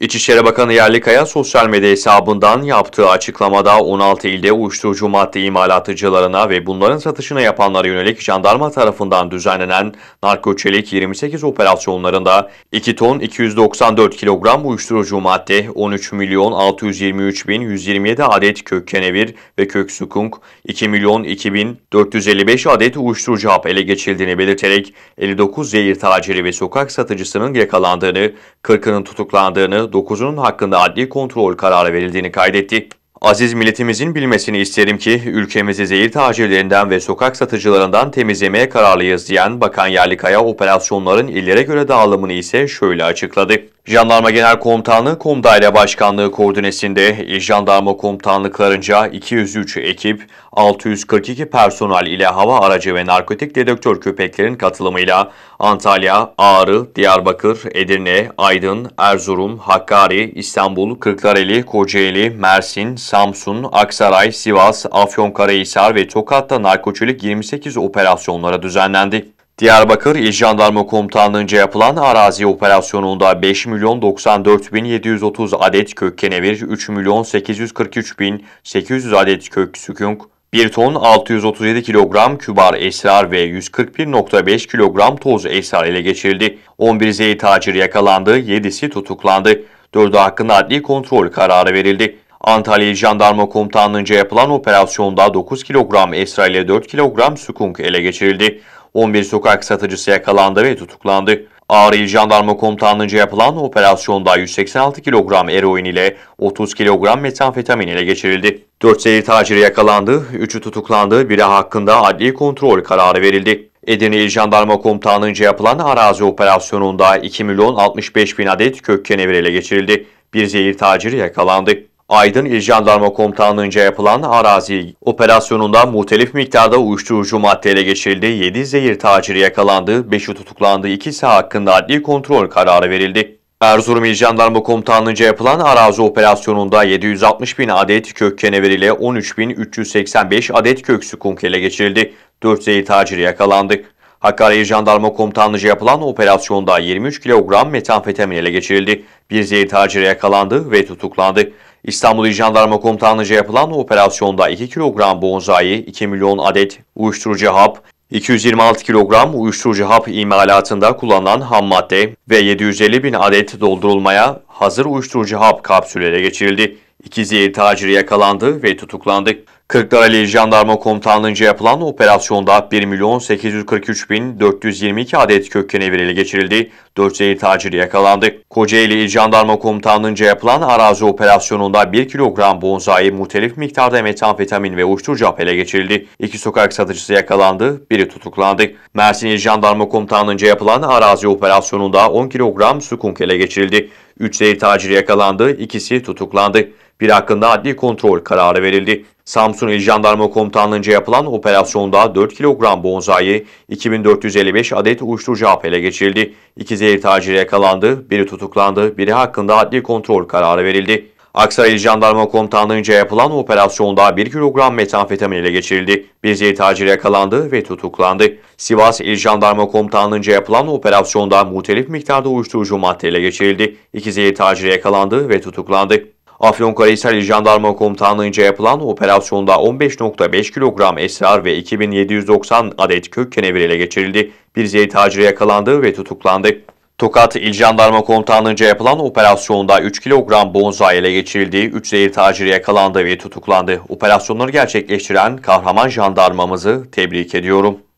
İçişleri Bakanı Yerlikaya sosyal medya hesabından yaptığı açıklamada 16 ilde uyuşturucu madde imalatıcılarına ve bunların satışına yapanlara yönelik jandarma tarafından düzenlenen narkoçelik 28 operasyonlarında 2 ton 294 kilogram uyuşturucu madde, 13 milyon 623 bin 127 adet kök kenevir ve kök sukunk, 2 milyon 2455 adet uyuşturucu hap ele geçildiğini belirterek 59 zehir taciri ve sokak satıcısının yakalandığını, 40'ının tutuklandığını, 9'unun hakkında adli kontrol kararı verildiğini kaydetti. Aziz milletimizin bilmesini isterim ki ülkemizi zehir tacirlerinden ve sokak satıcılarından temizlemeye kararlıyız diyen Bakan Yerlikaya operasyonların illere göre dağılımını ise şöyle açıkladı. Jandarma Genel Komutanlığı Komdayla Başkanlığı koordinesinde jandarma komutanlıklarınca 203 ekip, 642 personel ile hava aracı ve narkotik dedektör köpeklerin katılımıyla Antalya, Ağrı, Diyarbakır, Edirne, Aydın, Erzurum, Hakkari, İstanbul, Kırklareli, Kocaeli, Mersin, Samsun, Aksaray, Sivas, Afyonkarahisar ve Tokat'ta narkoçilik 28 operasyonlara düzenlendi. Diyarbakır İl Jandarma Komutanlığı'nca yapılan arazi operasyonunda 5 milyon 94 bin 730 adet kök kenevir, 3 milyon 843 bin 800 adet kök sükünk, 1 ton 637 kilogram kübar esrar ve 141.5 kilogram toz esrar ele geçirildi. 11 zeyi tacir yakalandı, 7'si tutuklandı. 4'ü hakkında adli kontrol kararı verildi. Antalya Jandarma Komutanlığı'nca yapılan operasyonda 9 kilogram esra ile 4 kilogram sukunk ele geçirildi. 11 sokak satıcısı yakalandı ve tutuklandı. Ağrı İl Jandarma Komutanlığı'nca yapılan operasyonda 186 kilogram eroin ile 30 kilogram metanfetamin ele geçirildi. 4 seri taciri yakalandı, 3'ü tutuklandı, biri hakkında adli kontrol kararı verildi. Edirne İl Jandarma Komutanlığı'nca yapılan arazi operasyonunda 2 milyon 65 bin adet kök kenevir ele geçirildi. Bir zehir taciri yakalandı. Aydın İl Jandarma Komutanlığı'nca yapılan arazi operasyonunda muhtelif miktarda uyuşturucu madde geçirildi, 7 zehir taciri yakalandı, 5'i tutuklandı, 2'si hakkında adli kontrol kararı verildi. Erzurum İl Jandarma Komutanlığı'nca yapılan arazi operasyonunda 760 bin adet kök keneveriyle 13.385 adet kök sükunk ele geçirildi. 4 zehir taciri yakalandı. Hakkari Jandarma Komutanlığı'nca yapılan operasyonda 23 kilogram metanfetamin ele geçirildi. Bir zehir taciri yakalandı ve tutuklandı. İstanbul İl Jandarma Komutanlığı'nca yapılan operasyonda 2 kilogram bonzai, 2 milyon adet uyuşturucu hap, 226 kilogram uyuşturucu hap imalatında kullanılan ham madde ve 750 bin adet doldurulmaya hazır uyuşturucu hap kapsülüne geçirildi. İki zehir taciri yakalandı ve tutuklandı. Kırklareli Jandarma Komutanlığı'nca yapılan operasyonda 1 milyon 1.843.422 adet kökken kenevir geçirildi, 4 zehir taciri yakalandı. Kocaeli İl Jandarma Komutanlığı'nca yapılan arazi operasyonunda 1 kilogram bonsai, muhtelif miktarda metamfetamin ve uyuşturucu ele geçirildi. 2 sokak satıcısı yakalandı, biri tutuklandı. Mersin İl Jandarma Komutanlığı'nca yapılan arazi operasyonunda 10 kilogram sukunk ele geçirildi. 3 zehir taciri yakalandı, ikisi tutuklandı. Bir hakkında adli kontrol kararı verildi. Samsun İl Jandarma Komutanlığı'nca yapılan operasyonda 4 kilogram bonzai, 2455 adet uyuşturucu hap ele geçirildi. İki zehir taciri yakalandı, biri tutuklandı, biri hakkında adli kontrol kararı verildi. Aksaray İl Jandarma Komutanlığı'nca yapılan operasyonda 1 kilogram metamfetamin ele geçirildi. Bir zehir taciri yakalandı ve tutuklandı. Sivas İl Jandarma Komutanlığı'nca yapılan operasyonda muhtelif miktarda uyuşturucu madde ele geçirildi. İki zehir taciri yakalandı ve tutuklandı. Afyonkarahisar Jandarma Komutanlığı'nca yapılan operasyonda 15.5 kilogram esrar ve 2790 adet kök kenevir ele geçirildi. Bir zehir taciri yakalandı ve tutuklandı. Tokat İl Jandarma Komutanlığı'nca yapılan operasyonda 3 kilogram bonzai ele geçirildi, 3 zehir taciri yakalandı ve tutuklandı. Operasyonları gerçekleştiren kahraman jandarmamızı tebrik ediyorum.